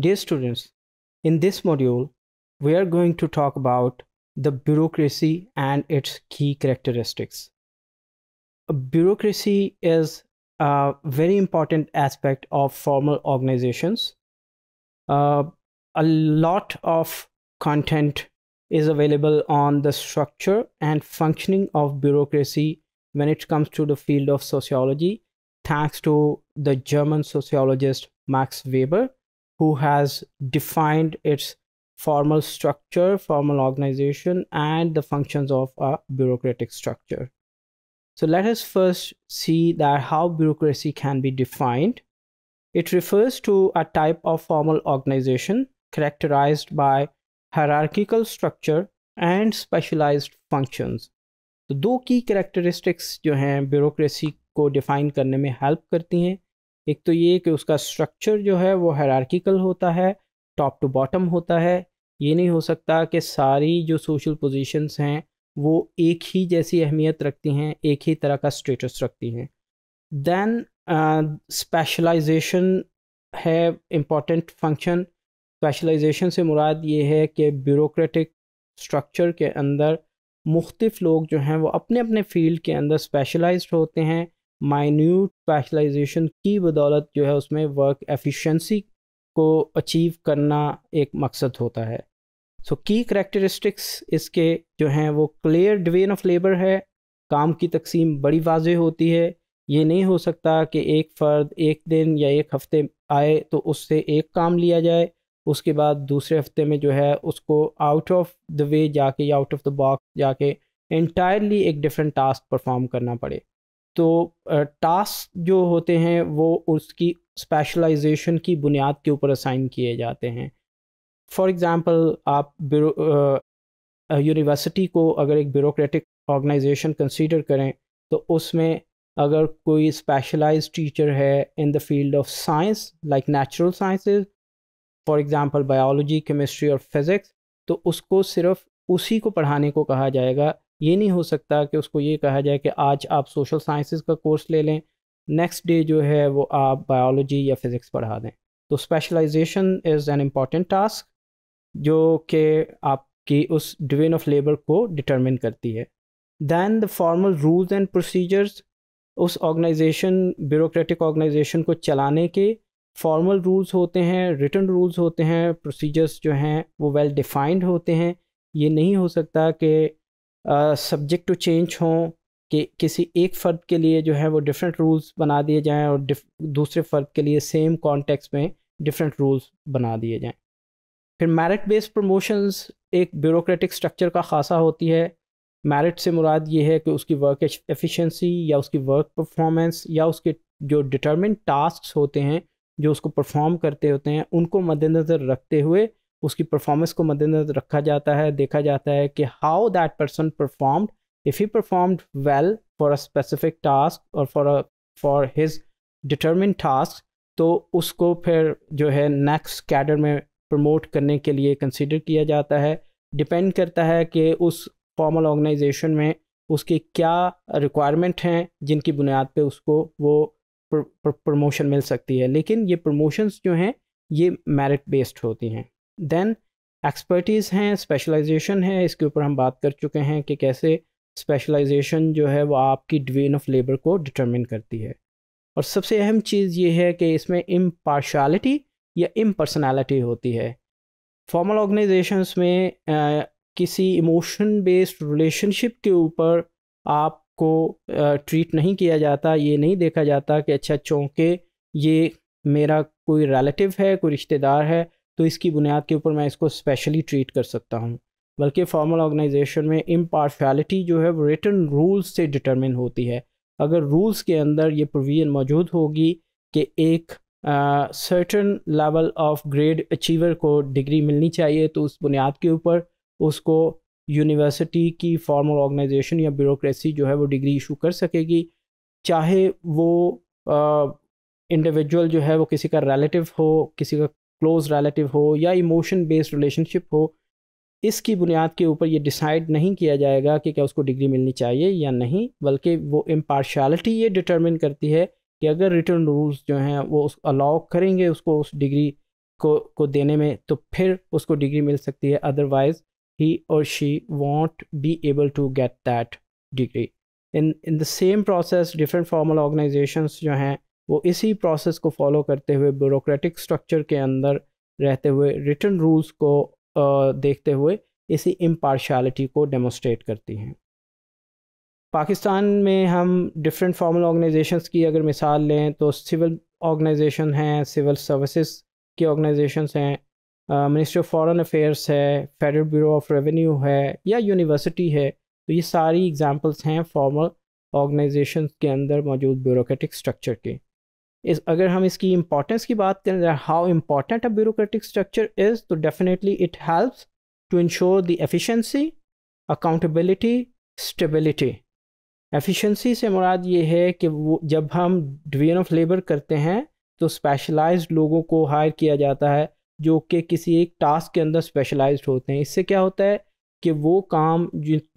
Dear students, in this module, we are going to talk about the bureaucracy and its key characteristics. A bureaucracy is a very important aspect of formal organizations. Uh, a lot of content is available on the structure and functioning of bureaucracy when it comes to the field of sociology, thanks to the German sociologist Max Weber who has defined its formal structure, formal organization, and the functions of a bureaucratic structure. So let us first see that how bureaucracy can be defined. It refers to a type of formal organization characterized by hierarchical structure and specialized functions. The two key characteristics, जो हैं bureaucracy को define करने में help करती हैं एक तो ये कि उसका स्ट्रक्चर जो है वो हरारकिकल होता है टॉप टू बॉटम होता है ये नहीं हो सकता कि सारी जो सोशल पोजीशंस हैं वो एक ही जैसी अहमियत रखती हैं एक ही तरह का स्टेटस रखती हैं दैन स्पेशलाइजेशन uh, है इम्पॉर्टेंट फंक्शन स्पेशलाइजेशन से मुराद ये है कि ब्यूरोक्रेटिक स्ट्रक्चर के अंदर मुख्तफ लोग जो हैं वो अपने अपने फील्ड के अंदर स्पेशलाइज्ड होते हैं माइन्यूट स्पेशलाइजेशन की बदौलत जो है उसमें वर्क एफिशिएंसी को अचीव करना एक मकसद होता है सो की करेक्टरिस्टिक्स इसके जो हैं वो क्लियर डिवेन ऑफ लेबर है काम की तकसीम बड़ी वाज होती है ये नहीं हो सकता कि एक फ़र्द एक दिन या एक हफ्ते आए तो उससे एक काम लिया जाए उसके बाद दूसरे हफ्ते में जो है उसको आउट ऑफ द वे जाके या आउट ऑफ द बॉक्स जाके इंटायरली एक डिफरेंट टास्क परफॉर्म करना पड़े तो टास्क जो होते हैं वो उसकी स्पेशलाइजेशन की बुनियाद के ऊपर असाइन किए जाते हैं फॉर एग्ज़ाम्पल आप यूनिवर्सिटी को अगर एक ब्यूरोक्रेटिक ऑर्गेनाइजेशन कंसीडर करें तो उसमें अगर कोई स्पेशलाइज टीचर है in the field of science like natural sciences for example biology chemistry और फिज़िक्स तो उसको सिर्फ उसी को पढ़ाने को कहा जाएगा ये नहीं हो सकता कि उसको ये कहा जाए कि आज आप सोशल साइंसेस का कोर्स ले लें नेक्स्ट डे जो है वो आप बायोलॉजी या फिज़िक्स पढ़ा दें तो specialization is an important task जो कि आपकी उस डिवीन ऑफ लेबर को डिटरमिन करती है then the formal rules and procedures उस ऑर्गेनाइजेशन ब्यूरोक्रेटिक ऑर्गेनाइजेशन को चलाने के फॉर्मल रूल्स होते हैं रिटर्न रूल्स होते हैं प्रोसीजर्स जो हैं वो वेल well डिफाइंड होते हैं ये नहीं हो सकता कि सब्जेक्ट टू चेंज हों कि किसी एक फ़र्द के लिए जो है वो डिफरेंट रूल्स बना दिए जाएं और दूसरे फ़र्द के लिए सेम कॉन्टेक्स में डिफरेंट रूल्स बना दिए जाएं फिर मेरिट बेस्ड प्रमोशंस एक ब्यूरोक्रेटिक स्ट्रक्चर का खासा होती है मेरिट से मुराद ये है कि उसकी वर्क एफिशिएंसी या उसकी वर्क परफॉर्मेंस या उसके जो डिटर्मिन टास्क होते हैं जो उसको परफॉर्म करते होते हैं उनको मद्देनज़र रखते हुए उसकी परफॉर्मेंस को मद्देनजर रखा जाता है देखा जाता है कि how that person performed if he performed well for a specific task और for a for his determine task तो उसको फिर जो है नेक्स्ट कैडर में प्रमोट करने के लिए कंसिडर किया जाता है डिपेंड करता है कि उस फॉर्मल ऑर्गेनाइजेशन में उसकी क्या रिक्वायरमेंट हैं जिनकी बुनियाद पे उसको वो प्रमोशन मिल सकती है लेकिन ये प्रमोशंस जो हैं ये मेरिट बेस्ड होती हैं देन एक्सपर्टीज़ हैं स्पेशलाइजेशन है इसके ऊपर हम बात कर चुके हैं कि कैसे स्पेशलाइजेशन जो है वो आपकी डिवीजन ऑफ लेबर को डिटरमिन करती है और सबसे अहम चीज़ ये है कि इसमें इम्पार्शलिटी या इम्पर्सनैलिटी होती है फॉर्मल ऑर्गेनाइजेशंस में आ, किसी इमोशन बेस्ड रिलेशनशिप के ऊपर आपको ट्रीट नहीं किया जाता ये नहीं देखा जाता कि अच्छा चौंके ये मेरा कोई रिलेटिव है कोई रिश्तेदार है तो इसकी बुनियाद के ऊपर मैं इसको स्पेशली ट्रीट कर सकता हूँ बल्कि फॉर्मल ऑर्गेनाइजेशन में इम्पार्शलिटी जो है वो रिटर्न रूल्स से डिटर्मिन होती है अगर रूल्स के अंदर ये प्रोविज़न मौजूद होगी कि एक certain level of grade achiever को डिग्री मिलनी चाहिए तो उस बुनियाद के ऊपर उसको यूनिवर्सिटी की फॉर्मल ऑर्गेनाइजेशन या ब्यूरोक्रेसी जो है वो डिग्री इशू कर सकेगी चाहे वो इंडिविजुअल जो है वो किसी का रिलेटिव हो किसी का क्लोज रिलेटिव हो या इमोशन बेस्ड रिलेशनशिप हो इसकी बुनियाद के ऊपर ये डिसाइड नहीं किया जाएगा कि क्या उसको डिग्री मिलनी चाहिए या नहीं बल्कि वो इम्पार्शलिटी ये डिटर्मिन करती है कि अगर रिटर्न रूल्स जो हैं वो उस अलाउ करेंगे उसको उस डिग्री को को देने में तो फिर उसको डिग्री मिल सकती है अदरवाइज ही और she won't be able to get that degree in in the same process different formal organizations जो हैं वो इसी प्रोसेस को फॉलो करते हुए ब्यूरोक्रेटिक स्ट्रक्चर के अंदर रहते हुए रिटर्न रूल्स को देखते हुए इसी इम्पार्शलिटी को डेमोस्ट्रेट करती हैं पाकिस्तान में हम डिफरेंट फॉर्मल ऑर्गेनाइजेशंस की अगर मिसाल लें तो सिविल ऑर्गेनाइजेशन हैं सिविल सर्विसेज की ऑर्गेनाइजेशंस हैं मिनिस्ट्री ऑफ फॉरेन अफेयर्स है फेडरल ब्यूरो ऑफ रेवेन्यू है या यूनिवर्सिटी है तो ये सारी एग्जांपल्स हैं फॉर्मल ऑर्गेनाइजेशन के अंदर मौजूद ब्यूरोक्रेटिक स्ट्रक्चर के इस अगर हम इसकी इम्पोर्टेंस की बात करें how important a bureaucratic structure is तो definitely it helps to ensure the efficiency accountability stability efficiency से मुराद ये है कि वो जब हम डिवीजन ऑफ लेबर करते हैं तो स्पेशलाइज्ड लोगों को हायर किया जाता है जो कि किसी एक टास्क के अंदर स्पेशलाइज्ड होते हैं इससे क्या होता है कि वो काम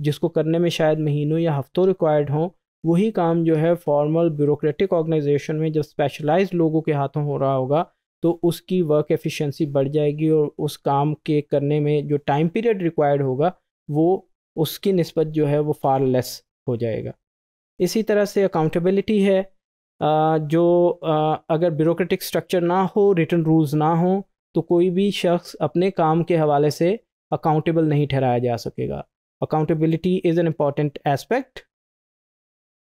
जिसको करने में शायद महीनों या हफ्तों रिक्वायर्ड हों वही काम जो है फॉर्मल ब्यूरोक्रेटिक ऑर्गेनाइजेशन में जब स्पेशलाइज लोगों के हाथों हो रहा होगा तो उसकी वर्क एफिशिएंसी बढ़ जाएगी और उस काम के करने में जो टाइम पीरियड रिक्वायर्ड होगा वो उसकी नस्बत जो है वो फार लेस हो जाएगा इसी तरह से अकाउंटेबिलिटी है जो अगर ब्यूरोक्रेटिक स्ट्रक्चर ना हो रिटर्न रूल्स ना हो तो कोई भी शख्स अपने काम के हवाले से अकाउंटेबल नहीं ठहराया जा सकेगा accountability is an important aspect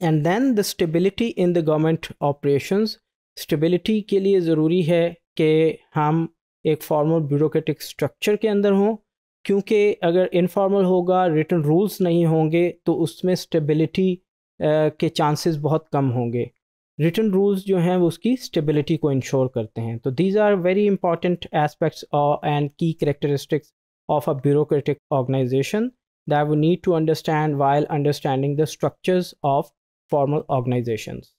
and then the stability in the government operations stability के लिए ज़रूरी है कि हम एक फॉर्मल ब्यूरोटिक स्ट्रक्चर के अंदर हों क्योंकि अगर इनफॉर्मल होगा रिटर्न रूल्स नहीं होंगे तो उसमें स्टेबिलिटी के चांसेस बहुत कम होंगे रिटर्न रूल्स जो हैं वो उसकी स्टेबिलिटी को इंश्योर करते हैं तो these are very important aspects and key characteristics of a bureaucratic organization that we need to understand while understanding the structures of formal organizations.